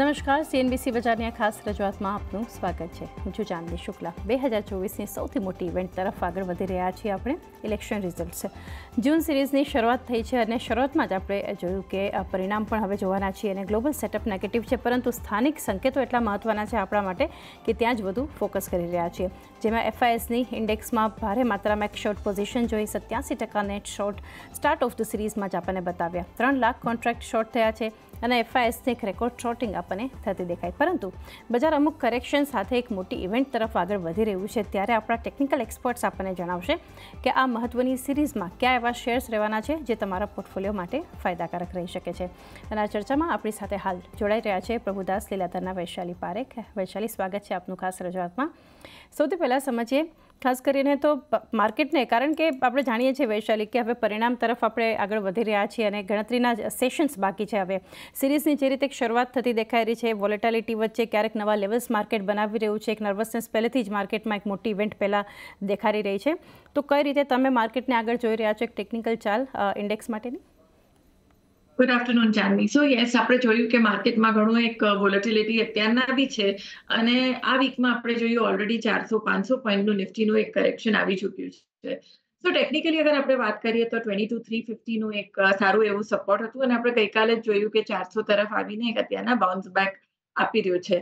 નમસ્કાર સીએનબીસી બજારની આ ખાસ રજૂઆતમાં આપનું સ્વાગત છે હું છું ચાંદની શુક્લા બે હજાર ચોવીસની સૌથી મોટી ઇવેન્ટ તરફ આગળ વધી રહ્યા છીએ આપણે ઇલેક્શન રિઝલ્ટ છે જૂન સિરીઝની શરૂઆત થઈ છે અને શરૂઆતમાં જ આપણે જોયું કે પરિણામ પણ હવે જોવાના છીએ અને ગ્લોબલ સેટઅપ નેગેટિવ છે પરંતુ સ્થાનિક સંકેતો એટલા મહત્ત્વના છે આપણા માટે કે ત્યાં જ વધુ ફોકસ કરી રહ્યા છીએ જેમાં એફઆઈએસની ઇન્ડેક્સમાં ભારે માત્રામાં એક શોર્ટ પોઝિશન જોઈ સત્યાસી ટકા net short start of the સિરીઝમાં જ આપણને બતાવ્યા ત્રણ લાખ કોન્ટ્રાક્ટ શોર્ટ થયા છે અને એફઆઈએસની એક રેકોર્ડ શોર્ટિંગ આપણને થતી દેખાય પરંતુ બજાર અમુક કરેક્શન સાથે એક મોટી ઇવેન્ટ તરફ આગળ વધી રહ્યું છે ત્યારે આપણા ટેકનિકલ એક્સપર્ટ્સ આપણને જણાવશે કે આ મહત્ત્વની સિરીઝમાં કયા એવા શેર્સ રહેવાના છે જે તમારા પોર્ટફોલિયો માટે ફાયદાકારક રહી શકે છે અને આ ચર્ચામાં આપણી સાથે હાલ જોડાઈ રહ્યા છે પ્રભુદાસ લીલાધરના વૈશાલી પારેખ વૈશાલી સ્વાગત છે આપનું ખાસ રજૂઆતમાં સૌથી પહેલાં સમજીએ ખાસ કરીને તો માર્કેટને કારણ કે આપણે જાણીએ છીએ વૈશાલી કે હવે પરિણામ તરફ આપણે આગળ વધી રહ્યા છીએ અને ગણતરીના સેશન્સ બાકી છે હવે સિરીઝની જે રીતે એક શરૂઆત થતી દેખાઈ રહી છે વોલેટાલિટી વચ્ચે ક્યારેક નવા લેવલ્સ માર્કેટ બનાવી રહ્યું છે એક નર્વસનેસ પહેલેથી જ માર્કેટમાં એક મોટી ઇવેન્ટ પહેલાં દેખાડી રહી છે તો કઈ રીતે તમે માર્કેટને આગળ જોઈ રહ્યા છો એક ટેકનિકલ ચાલ ઇન્ડેક્સ માટેની good afternoon Janvi so yes આપણે જોયું કે માર્કેટમાં ઘણું એક વોલેટિલિટી અત્યારના બી છે અને આ વીકમાં આપણે જોયું ઓલરેડી ચારસો પાંચસો પોઈન્ટનું નિફ્ટીનું એક કરેક્શન આવી ચૂક્યું છે સો ટેકનિકલી અગર આપણે વાત કરીએ તો ટ્વેન્ટી ટુ થ્રી ફિફ્ટીનું એક સારું એવું સપોર્ટ હતું અને આપણે ગઈકાલે જ જોયું કે ચારસો તરફ આવીને એક અત્યારના બાઉન્સ બેક આપી રહ્યું છે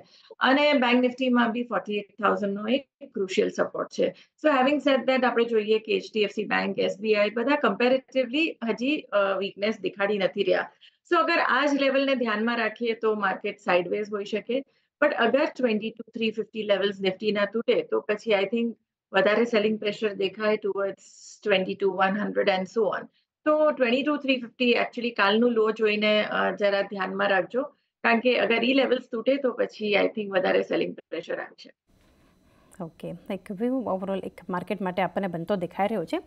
અને બેંક નિફ્ટીમાં બી ફોર્ટી એટ થાઉઝન્ડનો એક ક્રુશિયલ સપોર્ટ છે સો હેવિંગ સેટ દેટ આપણે જોઈએ કે એચડીએફસી બેંક એસબીઆઈ બધા કમ્પેરેટિવલી હજી વીકનેસ દેખાડી નથી રહ્યા સો અગર આ જ લેવલને ધ્યાનમાં રાખીએ તો માર્કેટ સાઇડવેઝ હોઈ શકે બટ અગર twenty two three fifty levels નિફ્ટીના તૂટે તો પછી આઈ થિંક વધારે સેલિંગ પ્રેશર દેખાય towards twenty two one hundred and so on તો twenty two three fifty actually કાલનું લો જોઈને જરા ધ્યાનમાં રાખજો કારણ કે અગર ઈ લેવલ્સ તૂટે તો પછી આઈ થિંક વધારે સેલિંગ પ્રેશર આવશે ઓકે એક વ્યૂ ઓવરઓલ એક માર્કેટ માટે આપણને બનતો દેખાઈ રહ્યો છે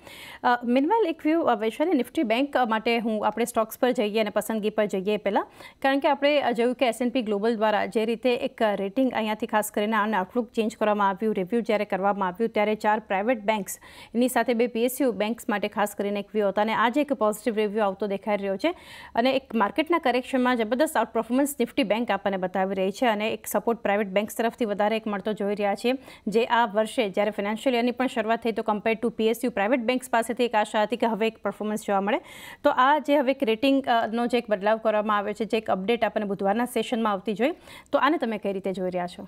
મિનવાઇલ એક વ્યૂ વૈશાલી નિફ્ટી બેંક માટે હું આપણે સ્ટોક્સ પર જઈએ અને પસંદગી પર જઈએ પહેલાં કારણ કે આપણે જોયું કે એસએનપી ગ્લોબલ દ્વારા જે રીતે એક રેટિંગ અહીંયાથી ખાસ કરીને આને આઉટલુક ચેન્જ કરવામાં આવ્યું રિવ્યૂ જ્યારે કરવામાં આવ્યું ત્યારે ચાર પ્રાઇવેટ બેંક્સ એની સાથે બે પીએસયુ બેંક્સ માટે ખાસ કરીને એક વ્યૂ હતા અને આજે એક પોઝિટિવ રિવ્યૂ આવતો દેખાઈ રહ્યો છે અને એક માર્કેટના કરેક્શનમાં જબરદસ્ત આઉટ પરફોર્મન્સ નિફ્ટી બેંક આપણને બતાવી રહી છે અને એક સપોર્ટ પ્રાઇવેટ બેંક્સ તરફથી વધારે એક મળતો જોઈ રહ્યા છીએ જે આ વર્ષે જ્યારે ફિનાન્શિયલ યરની પણ શરૂઆત થઈ તો compare to PSU private banks પાસેથી એક આશા હતી કે હવે એક પરફોર્મન્સ જોવા મળે તો આ જે હવે એક રેટિંગનો જે એક બદલાવ કરવામાં આવ્યો છે જે એક અપડેટ આપણને બુધવારના સેશનમાં આવતી જોઈ તો આને તમે કઈ રીતે જોઈ રહ્યા છો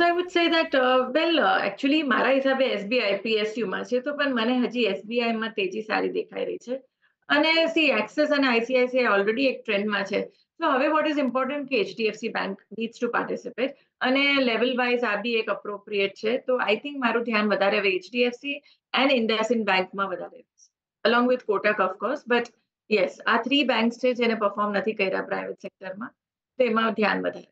So I would say that, uh, well, uh, actually મારા હિસાબે એસબીઆઈ માં છે તો પણ મને હજી માં તેજી સારી દેખાઈ રહી છે અને સી એક્સેસ અને આઈસીઆઈસીઆઈ ઓલરેડી એક ટ્રેન્ડમાં છે તો હવે વોટ ઇઝ ઇમ્પોર્ટન્ટ કે HDFC bank needs to participate અને લેવલ વાઇઝ આ બી એક અપ્રોપ્રિએટ છે તો આઈ થિંક મારું ધ્યાન વધારે હવે એચડીએફસી એન્ડ ઇન્ડસઇન્ડ બેંકમાં વધારે along with Kotak of course but yes આ થ્રી બેંક્સ છે જેને પરફોર્મ નથી કર્યા પ્રાઇવેટ સેક્ટરમાં તેમાં ધ્યાન વધારે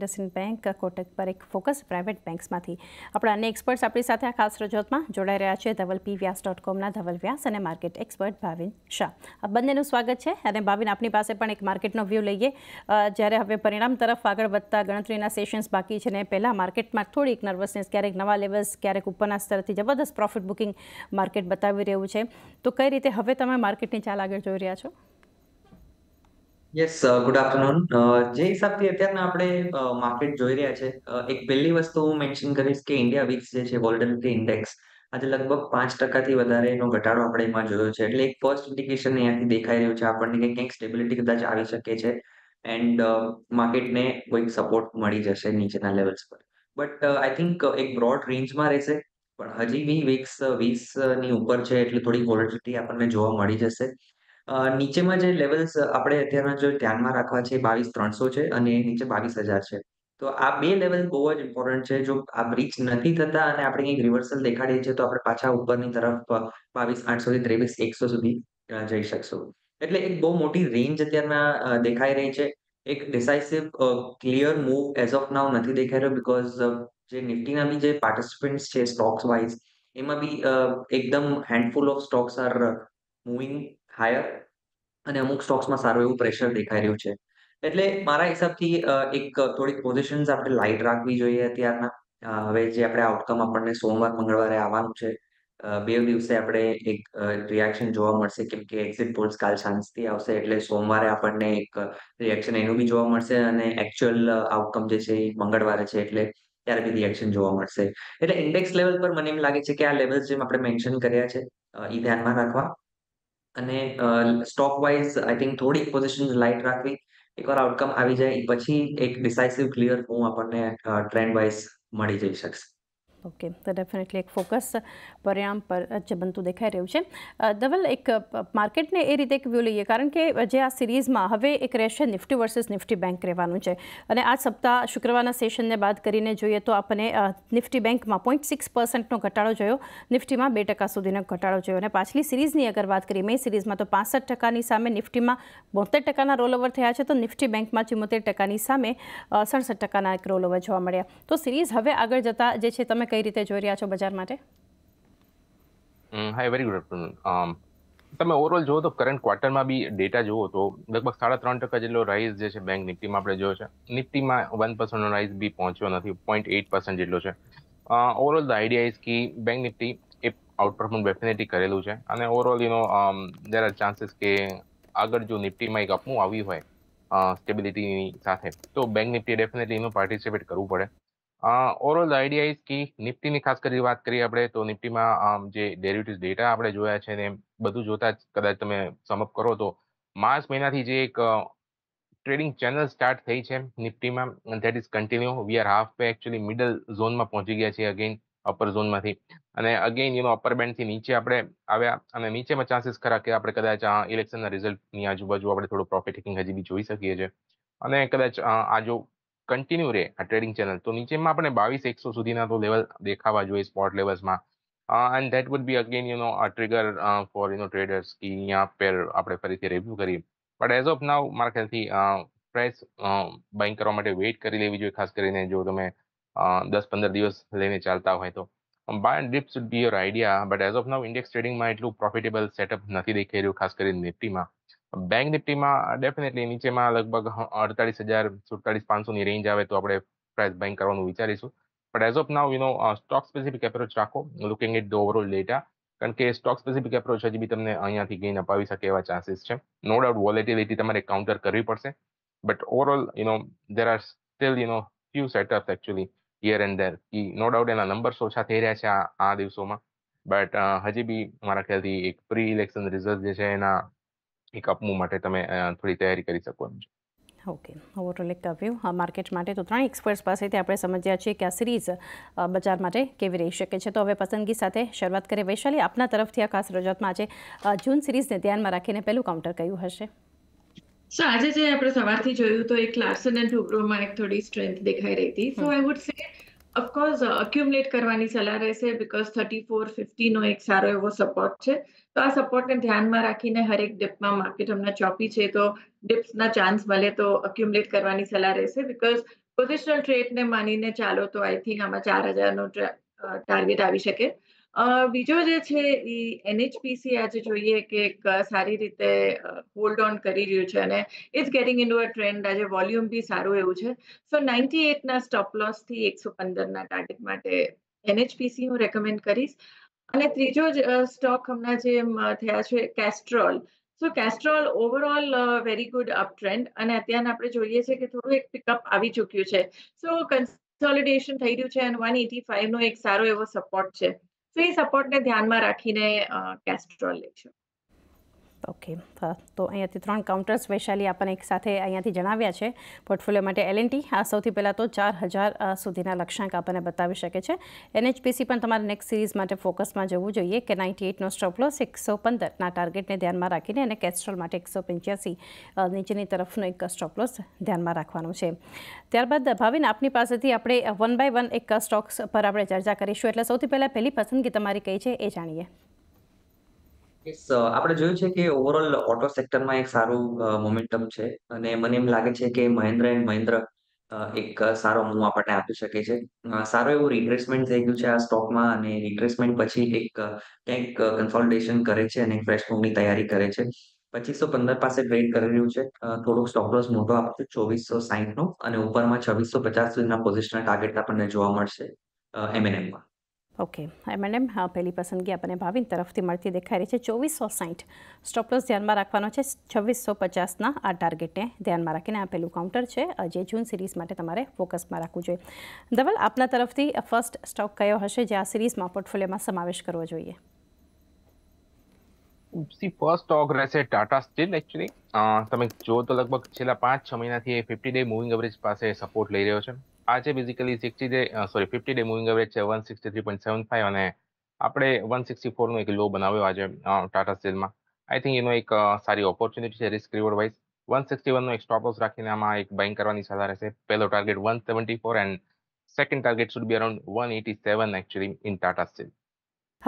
ઇન્ડસઇન્ડ બેન્ક કોટક પર એક ફોકસ પ્રાઇવેટ બેંક્સમાંથી આપણા અન્ય એક્સપર્ટ્સ આપણી સાથે આ ખાસ રજૂઆતમાં જોડાઈ રહ્યા છે ધવલ પી વ્યાસ ડોટ કોમના ધવલ વ્યાસ અને માર્કેટ એક્સપર્ટ ભાવિન શાહ આ બંનેનું સ્વાગત છે અને ભાવિન આપણી પાસે પણ એક માર્કેટનો વ્યૂ લઈએ જ્યારે હવે પરિણામ તરફ આગળ વધતા ગણતરીના સેશન્સ બાકી છે ને પહેલાં માર્કેટમાં થોડીક નર્વસનેસ ક્યારેક નવા લેવલ્સ ક્યારેક ઉપરના સ્તરથી જબરદસ્ત પ્રોફિટ બુકિંગ માર્કેટ બતાવી રહ્યું છે તો કઈ રીતે હવે તમે માર્કેટની ચાલ આગળ જોઈ રહ્યા છો યસ ગુડ આફ્ટરનૂન જે હિસાબથી અત્યારના આપણે માર્કેટ જોઈ રહ્યા છે એક પહેલી વસ્તુ હું મેન્શન કરીશ કે ઇન્ડિયા વિક્સ જે છે વોલ્ટેલિટી ઇન્ડેક્સ આજે લગભગ પાંચ ટકાથી વધારે એનો ઘટાડો આપણે એમાં જોયો છે એટલે એક ફર્સ્ટ ઇન્ડિકેશન અહીંયાથી દેખાઈ રહ્યું છે આપણને કે કંઈક સ્ટેબિલિટી કદાચ આવી શકે છે એન્ડ માર્કેટને કોઈક સપોર્ટ મળી જશે નીચેના લેવલ્સ પર બટ આઈ થિંક એક બ્રોડ રેન્જમાં રહેશે પણ હજી બી વિક્સ વીસની ઉપર છે એટલે થોડી વોલેટિલિટી આપણને જોવા મળી જશે નીચેમાં જે લેવલ્સ આપણે અત્યારના જો ધ્યાનમાં રાખવા છે બાવીસ ત્રણસો છે અને નીચે બાવીસ હજાર છે તો આ બે લેવલ બહુ જ ઇમ્પોર્ટન્ટ છે જો આ બ્રિજ નથી થતા અને આપણે કંઈક રિવર્સલ દેખાડીએ છીએ તો આપણે પાછા ઉપરની તરફ બાવીસ આઠસોથી ત્રેવીસ એકસો સુધી જઈ શકશું એટલે એક બહુ મોટી રેન્જ અત્યારના દેખાઈ રહી છે એક decisive clear move as of now નથી દેખાઈ રહ્યો બિકોઝ જે નિફ્ટીના બી જે પાર્ટિસિપન્ટ્સ છે સ્ટોક્સ વાઇઝ એમાં બી એકદમ handful of stocks are moving higher અને અમુક સ્ટોક્સમાં સારું એવું પ્રેશર દેખાઈ રહ્યું છે એટલે મારા હિસાબથી એક થોડીક પોઝિશન આપણે લાઇટ રાખવી જોઈએ અત્યારના હવે જે આપણે આઉટકમ આપણને સોમવાર મંગળવારે આવવાનું છે બે દિવસે આપણે એક રિએક્શન જોવા મળશે કેમ કે એક્ઝિટ પોલ્સ કાલ સાંજથી આવશે એટલે સોમવારે આપણને એક રિએક્શન એનું બી જોવા મળશે અને એકચ્યુઅલ આઉટકમ જે છે એ મંગળવારે છે એટલે ત્યારે બી રિએક્શન જોવા મળશે એટલે ઇન્ડેક્સ લેવલ પર મને એમ લાગે છે કે આ લેવલ જેમ આપણે મેન્શન કર્યા છે એ ધ્યાનમાં રાખવા અને સ્ટોક વાઇઝ આઈ થિંક થોડીક પોઝિશન લાઇટ રાખવી એકવાર આઉટકમ આવી જાય પછી એક ડિસાઇસિવ ક્લિયર હું આપણને ટ્રેન્ડ વાઇઝ મળી જઈ શકશે ओके सो डेफिनेटली फोकस પર્યામ પર અચ્છા બંતું દેખાઈ રહ્યો છે ધેલ એક માર્કેટને એ રીતે ક્યુ લઈ એ કારણ કે આ સિરીઝમાં હવે એક ratio Nifty versus Nifty bank લેવાનું છે અને આ સપ્તાહ શુક્રવારના સેશનને વાત કરીને જોઈએ તો આપણે નિફ્ટી બેંકમાં 0.6% નો ઘટાડો જોયો નિફ્ટીમાં 2% સુધીનો ઘટાડો જોયો અને પાછલી સિરીઝની અગર વાત કરીએ મે સિરીઝમાં તો 65% ની સામે નિફ્ટીમાં 72% ના રોલઓવર થયા છે તો નિફ્ટી બેંકમાં 74% ની સામે 67% ના રોલઓવર જોવા મળ્યા તો સિરીઝ હવે આગળ જતાં જે છે તમે કઈ રીતે જોઈ રહ્યા છો બજાર માટે હાય વેરી ગુડ આફ્ટરનૂન તમે ઓવરઓલ જુઓ તો કરંટ ક્વાર્ટરમાં બી ડેટા જુઓ તો લગભગ સાડા ત્રણ ટકા જેટલો રાઇઝ જે છે બેંક નિફ્ટીમાં આપણે જોયો છે નિફ્ટીમાં વન પર્સન્ટનો રાઇઝ બી પહોંચ્યો નથી પોઈન્ટ એઈટ પર્સન્ટ જેટલો છે ઓવરઓલ ધ આઈડિયા ઇઝ કે બેંક નિફ્ટી એ આઉટ પરફોર્મ ડેફિનેટલી કરેલું છે અને overall you know there are chances કે આગળ જો નિફ્ટીમાં એક અપમું આવી હોય સ્ટેબિલિટીની સાથે તો બેંક નિફ્ટી ડેફિનેટલી એમાં પાર્ટિસિપેટ કરવું પડે ઓવરઓલ આઈડિયા ઇઝ કે નિફ્ટીની ખાસ કરી વાત કરીએ આપણે તો નિફ્ટીમાં જે ડેરિવેટિવ ડેટા આપણે જોયા છે ને બધું જોતા કદાચ તમે સમઅપ કરો તો માર્ચ મહિનાથી જે એક ટ્રેડિંગ ચેનલ સ્ટાર્ટ થઈ છે નિફ્ટીમાં that is continue we are half way actually middle ઝોનમાં પહોંચી ગયા છે અગેન અપર ઝોનમાંથી અને અગેન યુનો અપર બેન્ડથી નીચે આપણે આવ્યા અને નીચેમાં ચાન્સીસ ખરા કે આપણે કદાચ આ ઇલેક્શનના રિઝલ્ટની આજુબાજુ આપણે થોડું પ્રોફિટ ટેકિંગ હજી બી જોઈ શકીએ છીએ અને કદાચ આ જો કન્ટિન્યુ રહે આ ટ્રેડિંગ ચેનલ તો નીચેમાં આપણે બાવીસ એકસો સુધીના તો લેવલ દેખાવા જોઈએ સ્પોટ લેવલ્સમાં and that would be again you know a trigger for you traders કે અહીંયા પેર આપણે ફરીથી રિવ્યુ કરીએ બટ એઝ ઓફ નાવ મારા ખ્યાલથી પ્રાઇસ બાઇંગ કરવા માટે વેઇટ કરી લેવી જોઈએ ખાસ કરીને જો તમે દસ પંદર દિવસ લઈને ચાલતા હોય તો buy and dip should be your idea but as of now index ટ્રેડિંગમાં એટલું પ્રોફિટેબલ સેટઅપ નથી દેખાઈ રહ્યું ખાસ કરીને નિફ્ટીમાં બેંક નિફ્ટીમાં ડેફિનેટલી નીચેમાં લગભગ અડતાલીસ હજાર સુડતાલીસ પાંચસોની રેન્જ આવે તો આપણે પ્રાઇસ બાઇંગ કરવાનું વિચારીશું but as of now you know stock specific approach રાખો looking it the overall data કારણ કે સ્ટોક સ્પેસિફિક એપ્રોચ હજી બી તમને અહીંયાથી ગેઇન અપાવી શકે એવા ચાન્સીસ છે નો ડાઉટ વોલેટિલિટી તમારે કાઉન્ટર કરવી પડશે but overall you know there are still you know few setup actually year end there કે નો ડાઉટ એના નંબર્સ ઓછા થઈ રહ્યા છે આ દિવસોમાં બટ uh, હજી બી મારા ખ્યાલથી એક પ્રી ઇલેક્શન રિઝલ્ટ જે છે એના એક અપમૂવ માટે તમે થોડી તૈયારી કરી શકો એમ છે ઓકે ઓવરઓલ એક વ્યૂ માર્કેટ માટે તો ત્રણ એક્સપર્ટ્સ પાસેથી આપણે સમજ્યા છીએ કે આ સિરીઝ બજાર માટે કેવી રહી શકે છે તો હવે પસંદગી સાથે શરૂઆત કરીએ વૈશાલી આપના તરફથી આ ખાસ રજૂઆતમાં આજે જૂન સિરીઝને ધ્યાનમાં રાખીને પહેલું કાઉન્ટર કયું હશે સો આજે જે આપણે સવારથી જોયું તો એક લાર્સન એન્ડ ટુબ્રોમાં એક થોડી સ્ટ્રેન્થ દેખાઈ રહી હતી સો આઈ વુડ સે અફકોર્સ અક્યુમ્યુલેટ કરવાની સલાહ રહેશે બિકોઝ થર્ટી ફોર ફિફ્ટીનો એક સારો એવો સપોર્ટ છે તો આ સપોર્ટને ધ્યાનમાં રાખીને હરેક ડિપમાં માર્કેટ હમણાં ચોપી છે તો ડિપ્સના ચાન્સ મળે તો અક્યુમ્યુલેટ કરવાની સલાહ રહેશે બીકોઝ પોઝિશનલ ટ્રેડને માનીને ચાલો તો આઈ થિંક આમાં ચાર હજારનો ટાર્ગેટ આવી શકે બીજો જે છે એ એનએચપીસી આજે જોઈએ કે એક સારી રીતે હોલ્ડ ઓન કરી રહ્યું છે અને it's getting into a trend આજે વોલ્યુમ બી સારું એવું છે સો નાઇન્ટી એટના સ્ટોપ લોસથી એકસો પંદરના ટાર્ગેટ માટે એનએચપીસી હું રેકમેન્ડ કરીશ અને ત્રીજો સ્ટોક હમણાં જે થયા છે Castrol so Castrol overall very good up trend અને અત્યારે આપણે જોઈએ છે કે થોડું એક પિકઅપ આવી ચૂક્યું છે સો કન્સોલિડેશન થઈ રહ્યું છે અને વન એટી ફાઈવનો એક સારો એવો સપોર્ટ છે તો એ સપોર્ટને ધ્યાનમાં રાખીને કેસ્ટ્રોલ લઈશું ઓકે તો અહીંયાથી ત્રણ કાઉન્ટર સ્પેશિયલી આપણને એક સાથે અહીંયાથી જણાવ્યા છે પોર્ટફોલિયો માટે એલએનટી આ સૌથી પહેલાં તો ચાર હજાર સુધીના લક્ષ્યાંક આપણને બતાવી શકે છે એનએચપીસી પણ તમારે નેક્સ્ટ સિરીઝ માટે ફોકસમાં જવું જોઈએ કે નાઇન્ટી એટનો સ્ટોપલોસ એકસો પંદરના ટાર્ગેટને ધ્યાનમાં રાખીને અને કેસ્ટ્રોલ માટે એકસો પંચ્યાસી નીચેની તરફનો એક સ્ટોપલોસ ધ્યાનમાં રાખવાનું છે ત્યારબાદ ભાવિન આપની પાસેથી આપણે વન બાય વન એક સ્ટોક્સ પર આપણે ચર્ચા કરીશું એટલે સૌથી પહેલાં પહેલી પસંદગી તમારી કઈ છે એ જાણીએ યસ આપણે જોયું છે કે ઓવરઓલ ઓટો સેક્ટરમાં એક સારું મોમેન્ટમ છે અને મને એમ લાગે છે કે મહેન્દ્ર એન્ડ મહેન્દ્ર એક સારો મૂવ આપણને આપી શકે છે સારો એવું રિટ્રેસમેન્ટ થઈ ગયું છે આ સ્ટોકમાં અને રિટ્રેસમેન્ટ પછી એક ક્યાંક કન્સોલિડેશન કરે છે અને ફ્રેશ મૂવની તૈયારી કરે છે પચીસો પંદર પાસે ટ્રેડ કરી રહ્યું છે થોડોક સ્ટોક લોસ મોટો આપશે ચોવીસો સાહીઠ નો અને ઉપરમાં છવ્વીસો પચાસ સુધીના પોઝિશનના ટાર્ગેટ આપણને જોવા મળશે એમએનએમમાં ઓકે મેડમ હા પહેલી પસંદગી આપણને ભાવિન તરફથી મળતી દેખાઈ રહી છે ચોવીસો સાઠ સ્ટોપલોસ ધ્યાનમાં રાખવાનો છે છવ્વીસો પચાસના આ ટાર્ગેટને ધ્યાનમાં રાખીને આ પહેલું કાઉન્ટર છે જે જૂન સિરીઝ માટે તમારે ફોકસમાં રાખવું જોઈએ ધવલ આપના તરફથી ફર્સ્ટ સ્ટોક કયો હશે જે આ સિરીઝમાં પોર્ટફોલિયોમાં સમાવેશ કરવો જોઈએ સી ફર્સ્ટ સ્ટોક રહેશે ટાટા સ્ટીલ એકચ્યુઅલી તમે જો તો લગભગ છેલ્લા પાંચ છ મહિનાથી એ ફિફ્ટી ડે મૂવિંગ એવરેજ પાસે સપોર્ટ લઈ રહ્યો છે આજે basically sixty day sorry fifty day moving average છે one sixty three point seven five અને આપણે વન સિક્સટી ફોરનો એક લો બનાવ્યો આજે ટાટા સ્ટીલમાં આઈ થિંક એનો એક સારી ઓપોર્ચ્યુનિટી છે risk reward wise one sixty વનનો એક સ્ટોપ લોસ રાખીને આમાં એક બાઇંગ કરવાની સલાહ રહેશે પહેલો target one seventy four and second target should be around one eighty seven actually in Tata Steel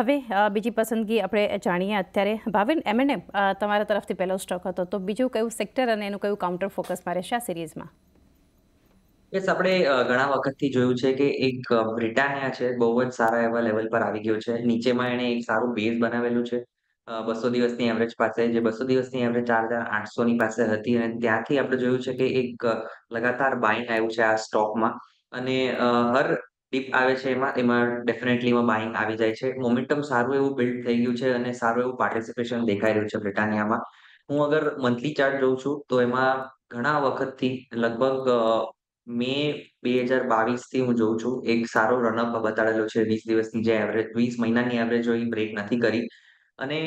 હવે બીજી પસંદગી આપણે જાણીએ અત્યારે ભાવિન એમએનએમ તમારા તરફથી પહેલો સ્ટોક હતો તો બીજું કયું સેક્ટર અને એનું કયું કાઉન્ટર ફોકસમાં રહેશે આ સિરીઝમાં યસ આપણે ઘણા વખતથી જોયું છે કે એક બ્રિટાનિયા છે બહુ જ સારા એવા લેવલ પર આવી ગયો છે નીચેમાં એણે એક સારું બેઝ બનાવેલું છે બસો દિવસની એવરેજ પાસે જે બસો દિવસની એવરેજ ચાર હજાર ની પાસે હતી અને ત્યાંથી આપણે જોયું છે કે એક લગાતાર બાઇંગ આવ્યું છે આ સ્ટોકમાં અને હર ડીપ આવે છે એમાં એમાં ડેફિનેટલી એમાં બાઇંગ આવી જાય છે મોમેન્ટમ સારું એવું બિલ્ડ થઈ ગયું છે અને સારું એવું પાર્ટિસિપેશન દેખાઈ રહ્યું છે બ્રિટાનિયામાં હું અગર મંથલી ચાર્ટ જોઉં છું તો એમાં ઘણા વખતથી લગભગ મે બે હજાર બાવીસ થી હું જોઉં છું એક સારો રનઅપ બતાડેલો છે વીસ દિવસની જે એવરેજ વીસ મહિનાની એવરેજ હોય બ્રેક નથી કરી અને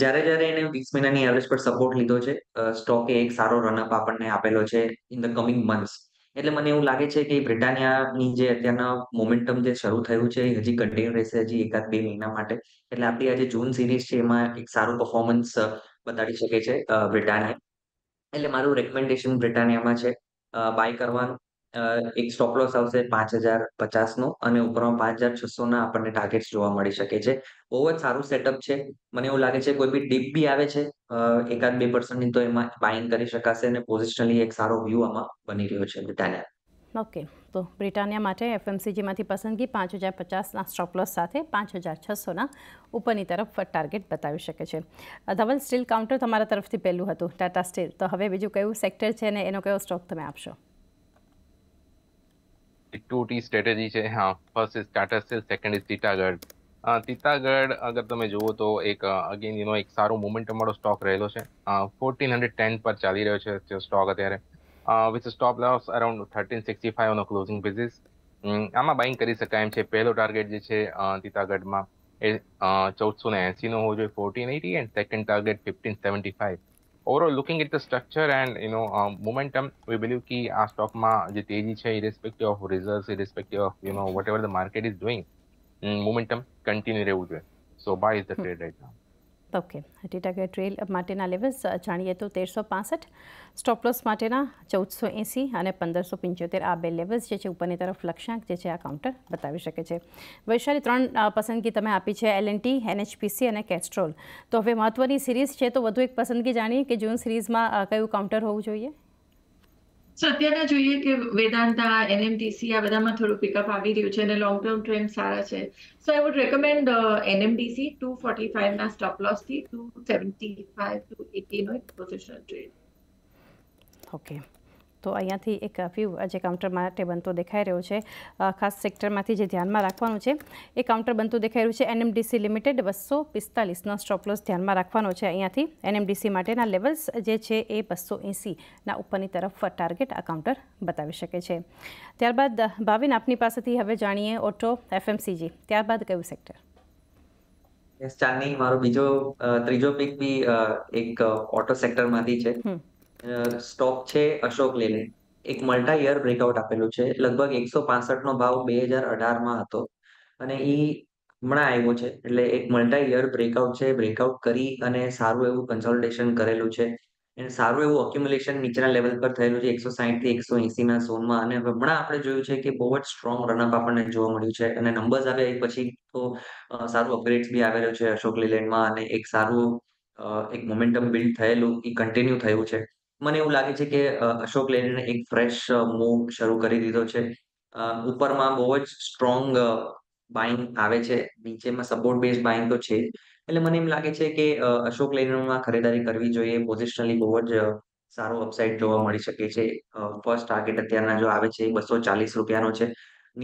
જ્યારે જ્યારે એને વીસ મહિનાની એવરેજ પર સપોર્ટ લીધો છે સ્ટોકે એક સારો રનઅપ આપણને આપેલો છે ઇન ધ કમિંગ મંથ્સ એટલે મને એવું લાગે છે કે બ્રિટાનિયાની જે અત્યારના મોમેન્ટમ જે શરૂ થયું છે હજી કન્ટિન્યુ રહેશે હજી એકાદ બે મહિના માટે એટલે આપણી આજે જૂન સિરીઝ છે એમાં એક સારું પરફોર્મન્સ બતાડી શકે છે બ્રિટાનિયા એટલે મારું રેકમેન્ડેશન બ્રિટાનિયામાં છે બાય કરવાનું એક સ્ટોપ લોસ આવશે પાંચ હજાર પચાસનો અને ઉપરમાં પાંચ હજાર છસોના આપણને ટાર્ગેટ્સ જોવા મળી શકે છે બહુ જ સારું સેટઅપ છે મને એવું લાગે છે કોઈ બી ડીપ બી આવે છે એકાદ બે પર્સન્ટની તો એમાં બાઇંગ કરી શકાશે અને પોઝિશનલી એક સારો વ્યૂ આમાં બની રહ્યો છે બ્રિટાનિયા ઓકે તો બ્રિટાનિયા માટે એફએમસીજીમાંથી પસંદગી પાંચ હજાર પચાસના સ્ટોપલોસ સાથે પાંચ હજાર છસોના ઉપરની તરફ ટાર્ગેટ બતાવી શકે છે ધવલ સ્ટીલ કાઉન્ટર તમારા તરફથી પહેલું હતું ટાટા સ્ટીલ તો હવે બીજું કયું સેક્ટર છે અને એનો કયો સ્ટોક તમે આપશો ટુ ટી टी સ્ટ્રેટેજી છે હા first is Tata Steel second is Titagarh Titagarh અગર તમે જુઓ તો એક અગેન યુનો એક સારો મોમેન્ટમ વાળો સ્ટોક રહેલો છે ફોર્ટીન હંડ્રેડ ટેન પર ચાલી રહ્યો છે સ્ટોક અત્યારે with stop loss around thirteen sixty five ઓનો ક્લોઝિંગ બેઝિસ આમાં બાઇંગ કરી શકાય એમ છે પહેલો ટાર્ગેટ જે છે તીતાગઢમાં એ ચૌદસો ને એંસીનો હોવો જોઈએ fourteen eighty and second target fifteen seventy five overall looking at the structure and you know momentum we believe કે આ સ્ટોકમાં જે તેજી છે irrespective of reserves irrespective of you know whatever the market is doing momentum continue રહેવું જોઈએ so buy is the trade right now okay Tata ટ્રેલ માટેના લેવલ્સ જાણીએ તો તેરસો પાસઠ સ્ટોપલોસ માટેના ચૌદસો એંસી અને પંદરસો પંચોતેર આ બે લેવલ્સ જે છે ઉપરની તરફ લક્ષ્યાંક જે છે આ કાઉન્ટર બતાવી શકે છે વૈશાલી ત્રણ પસંદગી તમે આપી છે એલએનટી એનએચપીસી અને કેસ્ટ્રોલ તો હવે મહત્ત્વની સિરીઝ છે તો વધુ એક પસંદગી જાણીએ કે જૂન સિરીઝમાં કયું કાઉન્ટર હોવું જોઈએ સો અત્યારના જોઈએ કે વેદાંતા એનએમડીસી આ બધામાં થોડું પિકઅપ આવી રહ્યું છે અને લોંગ ટર્મ ટ્રેન્ડ સારા છે so I would recommend NMDC two forty ફાઈવના સ્ટોપ થી two seventy five two eighty નો એક પોઝિશનલ ટ્રેડ ઓકે તો અહીંયાથી એક વ્યૂ જે કાઉન્ટર માટે બનતો દેખાઈ રહ્યો છે ખાસ સેક્ટરમાંથી જે ધ્યાનમાં રાખવાનું છે એ કાઉન્ટર બનતું દેખાઈ રહ્યું છે એનએમડીસી લિમિટેડ બસો પિસ્તાલીસનો સ્ટોપલોસ ધ્યાનમાં રાખવાનો છે અહીંયાથી એનએમડીસી માટેના લેવલ્સ જે છે એ બસો એંસીના ઉપરની તરફ ટાર્ગેટ આ કાઉન્ટર બતાવી શકે છે ત્યારબાદ ભાવિન આપની પાસેથી હવે જાણીએ ઓટો એફએમસીજી ત્યારબાદ કયું સેક્ટર ચાંદની મારો બીજો ત્રીજો પિક બી એક ઓટો સેક્ટરમાંથી છે સ્ટોક છે અશોક લેલે એક મલ્ટા યર બ્રેકઆઉટ આપેલું છે લગભગ એકસો પાસઠ નો ભાવ બે હજાર અઢારમાં હતો અને એ હમણાં આવ્યો છે એટલે એક મલ્ટા યર બ્રેકઆઉટ છે બ્રેકઆઉટ કરી અને સારું એવું કન્સોલિડેશન કરેલું છે અને સારું એવું ઓક્યુમ્યુલેશન નીચેના લેવલ પર થયેલું છે એકસો સાહીઠ થી એકસો એસી ના ઝોનમાં અને હમણાં આપણે જોયું છે કે બહુ જ સ્ટ્રોંગ રનઅપ આપણને જોવા મળ્યું છે અને નંબર્સ આવે એ પછી તો સારું અપગ્રેડ બી આવેલું છે અશોક લેલેન્ડમાં અને એક સારું એક મોમેન્ટમ બિલ્ડ થયેલું એ કન્ટિન્યુ થયું છે મને એવું લાગે છે કે અશોક લેલેન્ડે એક ફ્રેશ મૂવ શરૂ કરી દીધો છે ઉપરમાં બહુ જ સ્ટ્રોંગ બાઇંગ આવે છે નીચેમાં સપોર્ટ બેઝ બાઇંગ તો છે એટલે મને એમ લાગે છે કે અશોક લેનમાં ખરીદારી કરવી જોઈએ પોઝિશનલી બહુ જ સારો અપસાઇડ જોવા મળી શકે છે ફર્સ્ટ ટાર્ગેટ અત્યારના જો આવે છે એ બસો ચાલીસ રૂપિયાનો છે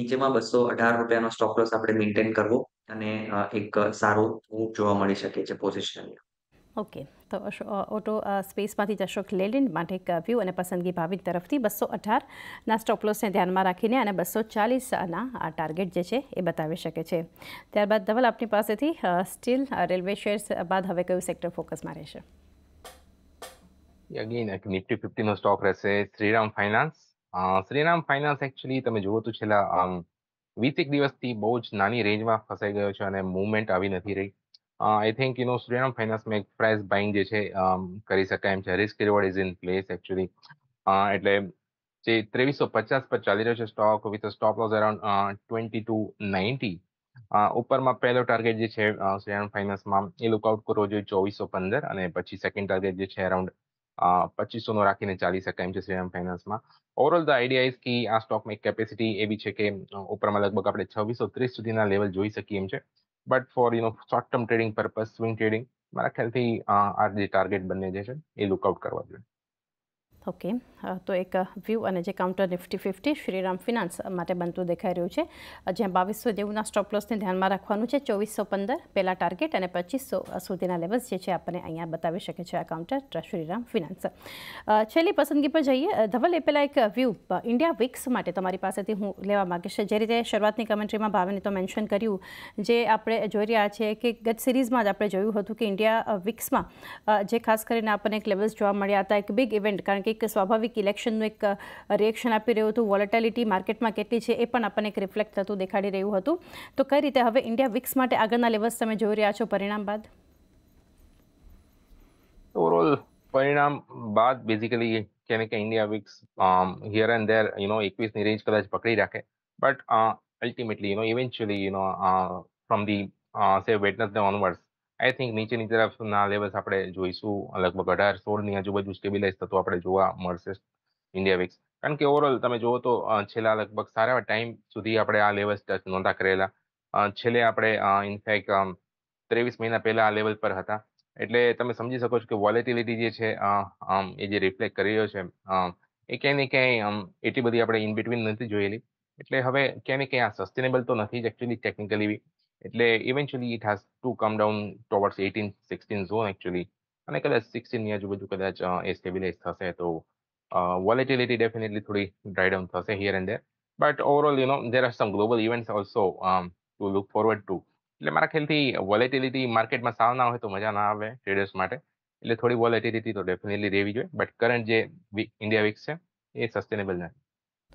નીચેમાં બસો અઢાર રૂપિયાનો સ્ટોક લોસ આપણે મેન્ટેન કરવો અને એક સારો મૂવ જોવા મળી શકે છે પોઝિશનલી ઓકે તો ઓટો સ્પેસમાંથી જ અશોક લેલિન માટે વ્યૂ અને પસંદગી ભાવિક તરફથી બસો અઢારના સ્ટોપલોસને ધ્યાનમાં રાખીને અને બસો ચાલીસના આ ટાર્ગેટ જે છે એ બતાવી શકે છે ત્યારબાદ ધવલ આપની પાસેથી સ્ટીલ રેલવે શેર્સ બાદ હવે કયું સેક્ટર ફોકસમાં રહેશે અગેન એક નિફ્ટી ફિફ્ટીનો સ્ટોક રહેશે Shriram Finance Shriram Finance actually તમે જુઓ તો છેલ્લા વીસેક દિવસથી બહુ જ નાની રેન્જમાં ફસાઈ ગયો છે અને મૂવમેન્ટ આવી નથી રહી I think you know student of finance મેં પ્રાઇસ બાઇંગ જે છે um, કરી શકાય એમ છે risk reward is in place actually એટલે જે ત્રેવીસો પચાસ પર ચાલી રહ્યો છે stock with stop loss around twenty two ninety ઉપરમાં પહેલો ટાર્ગેટ જે છે શ્રેયાણ uh, ફાઇનાન્સમાં એ લુકઆઉટ કરવો જોઈએ ચોવીસો પંદર અને પછી સેકન્ડ ટાર્ગેટ જે છે અરાઉન્ડ uh, પચીસો નો રાખીને ચાલી શકાય એમ છે શ્રીરામ ફાઇનાન્સમાં ઓવરઓલ ધ આઈડિયા ઇઝ કે આ સ્ટોકમાં કેપેસિટી એવી છે કે uh, ઉપરમાં લગભગ આપણે છવ્વીસો ત્રીસ સુધીના લેવલ જોઈ શકીએ એમ છે but for you know short term trading purpose swing trading મારા ખ્યાલથી આ જે ટાર્ગેટ બંને જે છે એ લુકઆઉટ કરવા જોઈએ ઓકે તો એક વ્યૂ અને જે counter Nifty fifty Shriram Finance માટે બનતું દેખાઈ રહ્યું છે જ્યાં બાવીસો જેવુંના સ્ટોપલોસને ધ્યાનમાં રાખવાનું છે ચોવીસો પંદર પહેલાં ટાર્ગેટ અને પચીસો સુધીના લેવલ્સ જે છે આપણને અહીંયા બતાવી શકે છે આ કાઉન્ટર શ્રીરામ ફિનાન્સ છેલ્લી પસંદગી પર જઈએ ધવલ એ પહેલાં એક વ્યૂ ઇન્ડિયા વીક્સ માટે તમારી પાસેથી હું લેવા માગીશ જે રીતે શરૂઆતની કમેન્ટ્રીમાં ભાવેને તો મેન્શન કર્યું જે આપણે જોઈ રહ્યા છે કે ગત સિરીઝમાં જ આપણે જોયું હતું કે ઇન્ડિયા વિક્સમાં જે ખાસ કરીને આપણને એક લેવલ્સ જોવા મળ્યા હતા એક બિગ ઇવેન્ટ કારણ કે એક સ્વાભાવિક ઇલેક્શનનું એક રિએક્શન આપી રહ્યું હતું વોલેટાલિટી માર્કેટમાં કેટલી છે એ પણ આપણને એક રિફ્લેક્ટ થતું દેખાડી રહ્યું હતું તો કઈ રીતે હવે ઇન્ડિયા વિક્સ માટે આગળના લેવલ્સ તમે જોઈ રહ્યા છો પરિણામ બાદ ઓવરઓલ પરિણામ બાદ બેઝિકલી કેને કે India VIX here and there you know એકવીસની રેન્જ કદાચ પકડી રાખે but ultimately you know eventually you know from this Wednesday onwards I think નીચેની તરફના ના લેવલ્સ આપણે જોઈશું લગભગ અઢાર સોળની આજુબાજુ સ્ટેબિલાઇઝ થતું આપણે જોવા મળશે ઇન્ડિયા વિક્સ કારણ કે ઓવરઓલ તમે જોવો તો છેલ્લા લગભગ સારા ટાઈમ સુધી આપણે આ લેવલ્સ ટચ નહોતા કરેલા છેલ્લે આપણે ઇનફેક્ટ ત્રેવીસ મહિના પહેલા આ લેવલ પર હતા એટલે તમે સમજી શકો છો કે વોલેટિલિટી જે છે એ જે રિફ્લેક્ટ કરી રહ્યો છે એ ક્યાંય ને ક્યાંય એટલી બધી આપણે ઇન બિટવીન નથી જોયેલી એટલે હવે ક્યાંય ને ક્યાંય આ સસ્ટેનેબલ તો નથી જ એકચ્યુઅલી ટેકનિકલી એટલે eventually it has to come down towards eighteen sixteen zone actually અને કદાચ સિક્સટીનની આજુબાજુ કદાચ એ સ્ટેબિલાઇઝ થશે તો વોલેટિલિટી ડેફિનેટલી થોડી ડ્રાયડાઉન થશે here and there but overall you know there are some global events also to look forward to એટલે મારા ખ્યાલથી વોલેટિલિટી માર્કેટમાં સાવ ના હોય તો મજા ના આવે ટ્રેડર્સ માટે એટલે થોડી વોલેટિલિટી તો ડેફિનેટલી રહેવી જોઈએ બટ કરંટ જે ઇન્ડિયા વીક છે એ સસ્ટેનેબલ નથી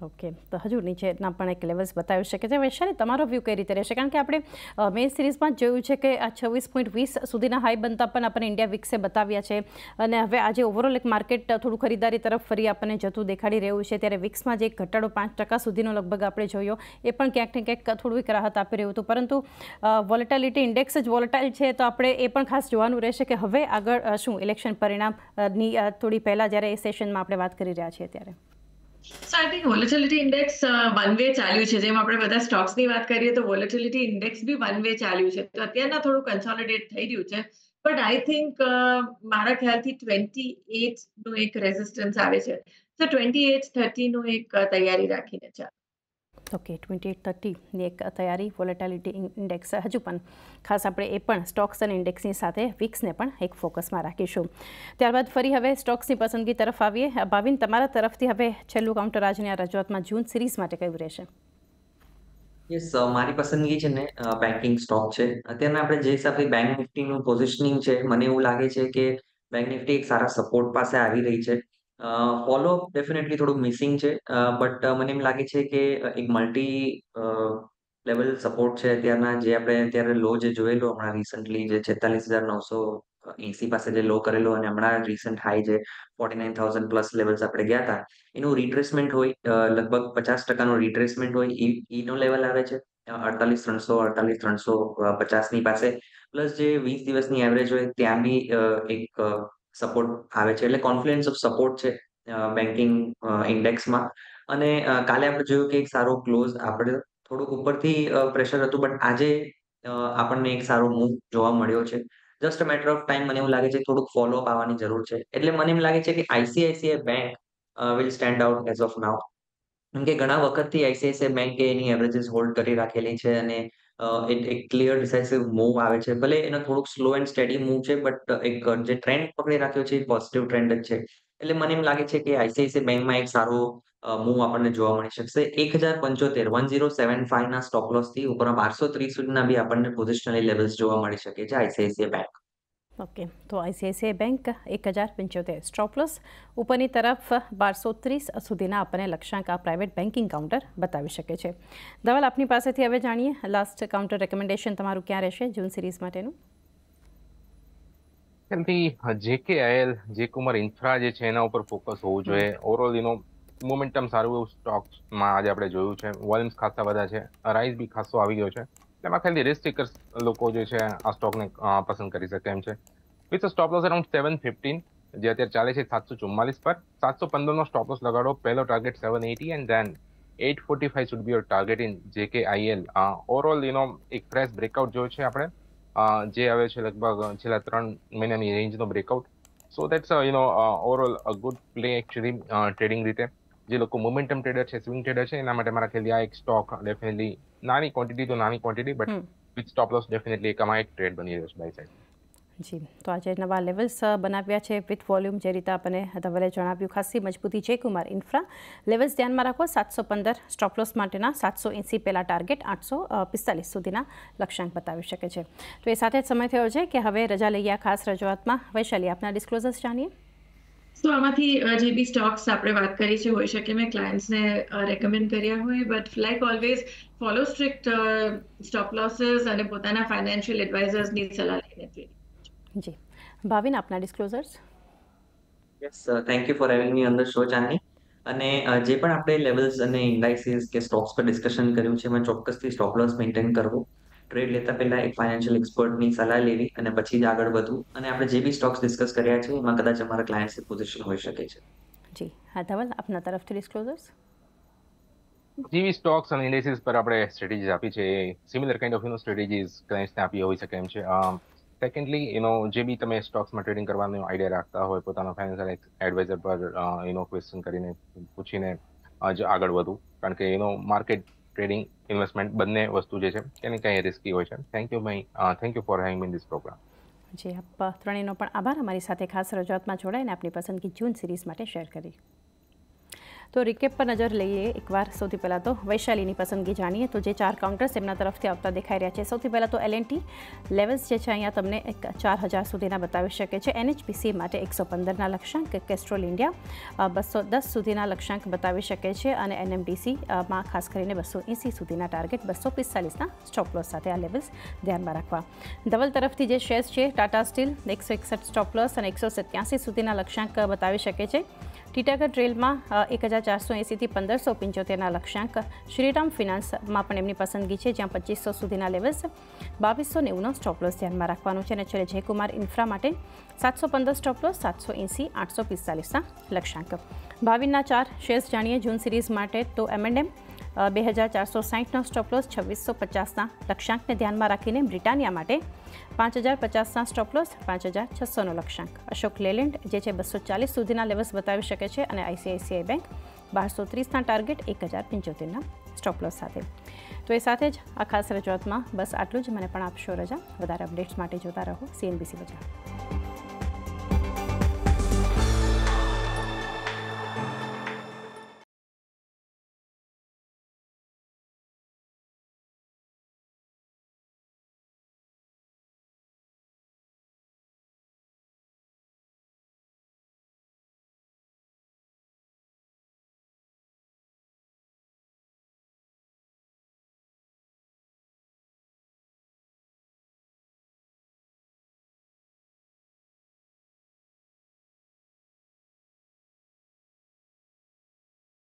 ઓકે તો હજુ નીચેના પણ એક લેવલ્સ બતાવી શકે છે વૈશાલી તમારો વ્યૂ કઈ રીતે રહેશે કારણ કે આપણે મેઇન સિરીઝમાં જોયું છે કે આ છવ્વીસ પોઈન્ટ વીસ સુધીના હાઈ બનતા પણ આપણને ઇન્ડિયા વિક્સે બતાવ્યા છે અને હવે આજે ઓવરઓલ એક માર્કેટ થોડું ખરીદારી તરફ ફરી આપણને જતું દેખાડી રહ્યું છે ત્યારે વિક્સમાં જે એક ઘટાડો પાંચ ટકા સુધીનો લગભગ આપણે જોયો એ પણ ક્યાંક ને ક્યાંક થોડુંક રાહત આપી રહ્યું હતું પરંતુ વોલેટાલિટી ઇન્ડેક્સ જ વોલેટાઇલ છે તો આપણે એ પણ ખાસ જોવાનું રહેશે કે હવે આગળ શું ઇલેક્શન પરિણામની થોડી પહેલાં જ્યારે એ સેશનમાં આપણે વાત કરી રહ્યા છીએ ત્યારે so I think volatility index one way ચાલ્યું છે જેમ આપણે બધા સ્ટોક્સની વાત કરીએ તો volatility index be one way ચાલ્યું છે તો અત્યારના થોડું કન્સોલિડેટ થઈ રહ્યું છે બટ આઈ થિંક મારા ખ્યાલથી ટ્વેન્ટી એટ નું એક રેઝિસ્ટન્સ આવે છે તો ટ્વેન્ટી એટ થર્ટીનું એક તૈયારી રાખીને ચાલો ઓકે ટ્વેન્ટી એટ થર્ટી એક તૈયારી વોલેટાલિટી ઇન્ડેક્સ હજુ પણ ખાસ આપણે એ પણ સ્ટોક્સ અને ઇન્ડેક્સની સાથે વિક્સને પણ એક ફોકસમાં રાખીશું ત્યારબાદ ફરી હવે સ્ટોક્સની પસંદગી તરફ આવીએ ભાવિન તમારા તરફથી હવે છેલ્લું કાઉન્ટર આજની આ રજૂઆતમાં જૂન સિરીઝ માટે કયું રહેશે યસ મારી પસંદગી છે ને બેન્કિંગ સ્ટોક છે અત્યારના આપણે જે હિસાબે બેંક નિફ્ટીનું પોઝિશનિંગ છે મને એવું લાગે છે કે બેંક નિફ્ટી એક સારા સપોર્ટ પાસે આવી રહી છે અ ફોલોઅપ ડેફિનેટલી થોડું મિસિંગ છે બટ મને એમ લાગે છે કે એક મલ્ટી અ લેવલ સપોર્ટ છે અત્યારના જે આપણે અત્યારે લો જે જોયેલો હમણાં રિસન્ટલી જે છેતાલીસ હજાર નવસો એસી પાસે જે લો કરેલો અને હમણાં રિસન્ટ હાઈ જે forty nine thousand plus levels આપણે ગયા હતા એનું રિટ્રેસમેન્ટ હોય અ લગભગ 50% નું રિટ્રેસમેન્ટ હોય ઈ ઈનો લેવલ આવે છે અડતાલીસ ત્રણસો અડતાલીસ ત્રણસો પચાસની પાસે પ્લસ જે વીસ દિવસની એવરેજ હોય ત્યાં બી એક સપોર્ટ આવે છે એટલે કોન્ફિડન્સ ઓફ સપોર્ટ છે બેન્કિંગ ઇન્ડેક્સમાં અને કાલે આપણે જોયું કે એક સારો ક્લોઝ આપણે થોડુંક ઉપરથી પ્રેશર હતું બટ આજે આપણને એક સારો મૂવ જોવા મળ્યો છે જસ્ટ મેટર ઓફ ટાઈમ મને એવું લાગે છે થોડુંક ફોલોઅપ આવવાની જરૂર છે એટલે મને એમ લાગે છે કે ICICI Bank will stand out as of now કેમ કે ઘણા વખતથી આઈસીઆઈસીઆઈ બેંકે એની એવરેજીસ હોલ્ડ કરી રાખેલી છે અને એક એક ક્લિયર ડિસાઇસિવ મૂવ આવે છે ભલે એનો થોડુંક સ્લો એન્ડ સ્ટેડી મૂવ છે બટ એક જે ટ્રેન્ડ પકડી રાખ્યો છે એ પોઝિટિવ ટ્રેન્ડ જ છે એટલે મને એમ લાગે છે કે આઈસીઆઈસીઆઈ બેંકમાં એક સારો મૂવ આપણને જોવા મળી શકશે એક હજાર પંચોતેર વન ઝીરો સેવન ફાઈવ ના સ્ટોપ લોસ થી ઉપર બારસો ત્રીસ સુધીના બી આપણને પોઝિશનલી લેવલ્સ જોવા મળી શકે છે આઈસીઆઈસીઆઈ બેંક ઓકે તો આઈસીઆઈસીઆઈ બેંક એક હજાર પંચોતેર સ્ટોપ ઉપરની તરફ બારસો ત્રીસ સુધીના આપણને લક્ષ્યાંક આ પ્રાઇવેટ બેન્કિંગ કાઉન્ટર બતાવી શકે છે ધવલ આપની પાસેથી હવે જાણીએ લાસ્ટ કાઉન્ટર રેકમેન્ડેશન તમારું ક્યાં રહેશે જૂન સિરીઝ માટેનું જેકેઆઈએલ જે કુમાર ઇન્ફ્રા જે છે એના ઉપર ફોકસ હોવું જોઈએ ઓવરઓલ એનો મોમેન્ટમ સારું એવું સ્ટોક્સમાં આજે આપણે જોયું છે વોલ્યુમ્સ ખાસા બધા છે રાઇસ બી ખાસો આવી ગયો છે તેમાં ખાલી રિસ્ક ટેકર્સ લોકો જે છે આ સ્ટોકને પસંદ કરી શકે એમ છે with stop loss around seven fifteen જે અત્યારે ચાલે છે સાતસો ચુમ્માલીસ પર સાતસો પંદરનો સ્ટોપ લોસ લગાડો પહેલો target seven eighty and then eight forty five should be your target in J K IL overall યુનો એક ફ્રેશ બ્રેકઆઉટ જોયો છે આપણે જે આવે છે લગભગ છેલ્લા ત્રણ મહિનાની રેન્જનો breakout so that's you know overall a good play actually trading રીતે જે લોકો મોમેન્ટમ ટ્રેડર છે સ્વિંગ ટ્રેડર છે એના માટે મારા ખ્યાલથી આ એક સ્ટોક ડેફિનેટલી નાની ક્વોન્ટિટી તો નાની quantity but with stop loss definitely એક એક ટ્રેડ બની રહ્યો છે બાય સાઈડ જી તો આજે નવા લેવલ્સ બનાવ્યા છે વિથ વોલ્યુમ જે રીતે આપણે ધવલે જણાવ્યું ખાસી મજબૂતી છે કુમાર ઇન્ફ્રા લેવલ્સ ધ્યાનમાં રાખો સાતસો પંદર સ્ટોપલોસ માટેના સાતસો એંસી પહેલાં ટાર્ગેટ આઠસો પિસ્તાલીસ સુધીના લક્ષ્યાંક બતાવી શકે છે તો એ સાથે જ સમય થયો છે કે હવે રજા લઈએ ખાસ રજૂઆતમાં વૈશાલી આપના ડિસ્ક્લોઝર્સ જાણીએ સો આમાંથી જે બી સ્ટોક્સ આપણે વાત કરી છે હોઈ શકે મેં ક્લાયન્ટ્સને રેકમેન્ડ કર્યા હોય but like always follow strict stop losses અને પોતાના ફાઇનાન્શિયલ એડવાઇઝર્સની સલાહ લઈને જી ભાવિન આપના disclosures yes thank you for having me on the show ચાની અને જે પણ આપણે લેવલ્સ અને ઇન્ડાઇસિસ કે સ્ટોક્સ પર ડિસ્કશન કર્યું છે એમાં ચોક્કસથી સ્ટોપ લોસ મેન્ટેન કરવું ટ્રેડ લેતા પહેલા એક ફાઇનાન્શિયલ એક્સપર્ટની સલાહ લેવી અને પછી જ આગળ વધવું અને આપણે જે બી સ્ટોક્સ ડિસ્કસ કર્યા છે એમાં કદાચ અમારા ક્લાયન્ટ્સની પોઝિશન હોઈ શકે છે જી હા ધવલ આપના તરફથી ડિસ્ક્લોઝર્સ જેવી સ્ટોક્સ અને ઇન્ડેસીસ પર આપણે સ્ટ્રેટેજીસ આપી છે similar kind of you know strategies ક્લાયન્ટ્સને આપી હોઈ શકે એમ છે સેકન્ડલી એનો જે બી તમે સ્ટોક્સમાં ટ્રેડિંગ કરવાનો આઈડિયા રાખતા હોય પોતાના ફાઇનાન્શિયલ એડવાઇઝર પર એનો ક્વેશ્ચન કરીને પૂછીને જ આગળ વધવું કારણ કે એનો માર્કેટ ટ્રેડિંગ ઇન્વેસ્ટમેન્ટ બંને વસ્તુ જે છે એની કંઈ રિસ્કી હોય છે thank you my thank you for having me on this program ji આપ ત્રણેયનો પણ આભાર અમારી સાથે ખાસ રજૂઆતમાં જોડાઈને આપની પસંદગી જૂન સિરીઝ માટે શેર કરી તો રિકેપ પર નજર લઈએ એકવાર સૌથી પહેલા તો વૈશાલીની પસંદગી જાણીએ તો જે ચાર કાઉન્ટર સેમના તરફથી અવતા દેખાઈ રહ્યા છે સૌથી પહેલા તો L&T લેવલ્સ ચેક આયા તમે 4000 સુધીના બતાવી શકા છે NHPC માટે 115 ના લક્ષ્યાંક કે કેસ્ટ્રોલ ઇન્ડિયા 210 સુધીના લક્ષ્યાંક બતાવી શકે છે અને NMDC માં ખાસ કરીને 280 સુધીના ટાર્ગેટ 245 ના સ્ટોપ લોસ સાથે આ લેવલ્સ ધ્યાન માં રાખવા દબલ તરફથી જે શેર્સ છે Tata Steel 61 સ્ટોપ લસ અને 187 સુધીના લક્ષ્યાંક બતાવી શકે છે ટીટાગઢ રેલમાં એક હજાર ચારસો એંસીથી પંદરસો પંચોતેરના લક્ષ્યાંક શ્રીરામ ફિનાન્સમાં પણ એમની પસંદગી છે જ્યાં પચીસો સુધીના લેવલ્સ બાવીસો નેવુંનો સ્ટોપલોસ ધ્યાનમાં રાખવાનું છે અને છેલ્લે જયકુમાર ઇન્ફ્રા માટે સાતસો પંદર સ્ટોપલોસ સાતસો એંસી આઠસો પિસ્તાલીસના લક્ષ્યાંક ભાવિનના ચાર શેર્સ જાણીએ જૂન સિરીઝ માટે તો એમ બે હજાર ચારસો સાહીઠનો સ્ટોપલોસ છવ્વીસો પચાસના લક્ષ્યાંકને ધ્યાનમાં રાખીને બ્રિટાનિયા માટે પાંચ હજાર પચાસના સ્ટોપલોસ પાંચ હજાર છસોનો લક્ષ્યાંક અશોક લેલેન્ડ જે છે બસો ચાલીસ સુધીના લેવલ્સ બતાવી શકે છે અને આઈસીઆઈસીઆઈ બેંક બારસો ત્રીસના ટાર્ગેટ એક હજાર પંચોતેરના સ્ટોપલોસ સાથે તો એ સાથે જ આ ખાસ રજૂઆતમાં બસ આટલું જ મને પણ આપશો રજા વધારે અપડેટ્સ માટે જોતા રહો સીએનબીસી બજાર